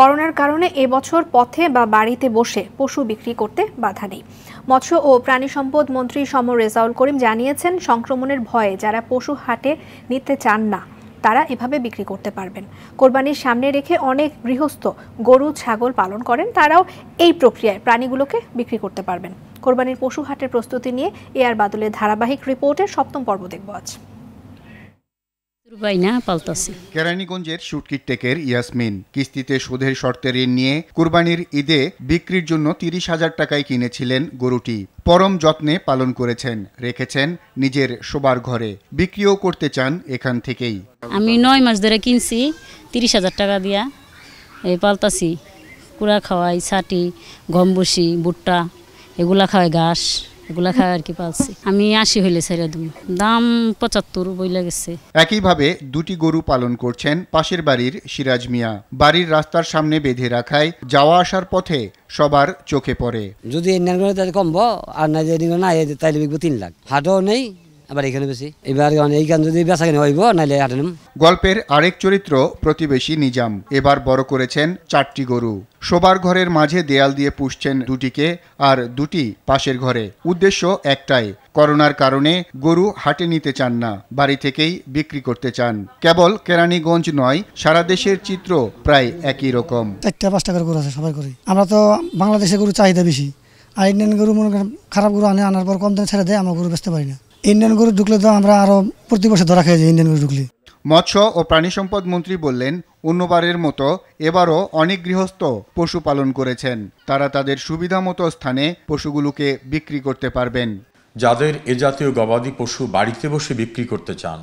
করোনার কারণে এবছর পথে বা বাড়িতে বসে পশু বিক্রি করতে বাধা নেই মৎস্য ও প্রাণী সম্পদ মন্ত্রী সমর রেজাউল করিম জানিয়েছেন সংক্রমণের ভয়ে যারা পশু হাটে নিতে চান না তারা এভাবে বিক্রি করতে পারবেন কোরবানির সামনে রেখে অনেক গৃহস্থ গরু ছাগল পালন করেন তারাও এই প্রক্রিয়ায় প্রাণীগুলোকে বিক্রি করতে পারবেন কোরবানির পশু হাটের প্রস্তুতি নিয়ে এ আর বাদলের ধারাবাহিক রিপোর্টের সপ্তম পর্ব দেখব আজ কেরানীগঞ্জের শুটকির টেকের ইয়াসমিন কিস্তিতে সুদের শর্তে ঋণ নিয়ে কুরবানির ঈদে বিক্রির জন্য তিরিশ হাজার টাকায় কিনেছিলেন গরুটি পরম যত্নে পালন করেছেন রেখেছেন নিজের শোবার ঘরে বিক্রিও করতে চান এখান থেকেই আমি নয় মাস ধরে কিনছি তিরিশ হাজার টাকা দিয়া এই পালতাছি কুড়া খাওয়াই ছাটি গম ভুট্টা এগুলা খাওয়াই ঘাস এগুলা খায় আর কি পাচ্ছি আমি আসি হইলে ছেড়ে দেবো দাম পঁচাত্তর বইলা গেছে একইভাবে দুটি গরু পালন করছেন পাশের বাড়ির সিরাজ মিয়া বাড়ির রাস্তার সামনে বেঁধে রাখায় যাওয়া আসার পথে সবার চোখে পড়ে যদি এন্ডার করে তাহলে কমবো আর না যদি না তাহলে বিকবো তিন লাখ হাটও নেই আবার এখানে বেশি এবার যদি বেচা কিনে হইব নাহলে গল্পের আরেক চরিত্র প্রতিবেশী নিজাম এবার বড় করেছেন চারটি গরু শোবার ঘরের মাঝে দেয়াল দিয়ে পুষছেন দুটিকে আর দুটি পাশের ঘরে উদ্দেশ্য একটাই করোনার কারণে গরু হাটে নিতে চান না বাড়ি থেকেই বিক্রি করতে চান কেবল কেরানীগঞ্জ নয় সারা দেশের চিত্র প্রায় একই রকম চারটা পাঁচটা করে গরু আছে সবাই করে আমরা তো বাংলাদেশে গরু চাহিদা বেশি আর ইন্ডিয়ান গরু মনে করেন খারাপ গরু আনে আনার পর কম দিনে ছেড়ে দেয় আমরা গরু বেচতে পারি না ইন্ডিয়ান গরু ঢুকলে তো আমরা আরও প্রতি বছর ধরা খেয়ে যাই ইন্ডিয়ান গরু ঢুকলে মৎস্য ও প্রাণী সম্পদ মন্ত্রী বললেন অন্যবারের মতো এবারও অনেক গৃহস্থ পশু পালন করেছেন তারা তাদের সুবিধা মতো স্থানে পশুগুলোকে বিক্রি করতে পারবেন যাদের এ জাতীয় গবাদি পশু বাড়িতে বসে বিক্রি করতে চান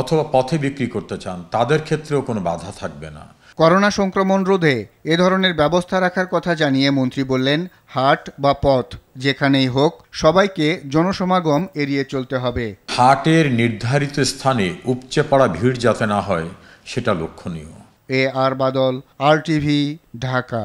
অথবা পথে বিক্রি করতে চান তাদের ক্ষেত্রেও কোনো বাধা থাকবে না করোনা সংক্রমণ রোধে এ ধরনের ব্যবস্থা রাখার কথা জানিয়ে মন্ত্রী বললেন হাট বা পথ যেখানেই হোক সবাইকে জনসমাগম এড়িয়ে চলতে হবে হাটের নির্ধারিত স্থানে উপচে পড়া ভিড় যাতে না হয় সেটা লক্ষণীয় এ আর বাদল আর টিভি ঢাকা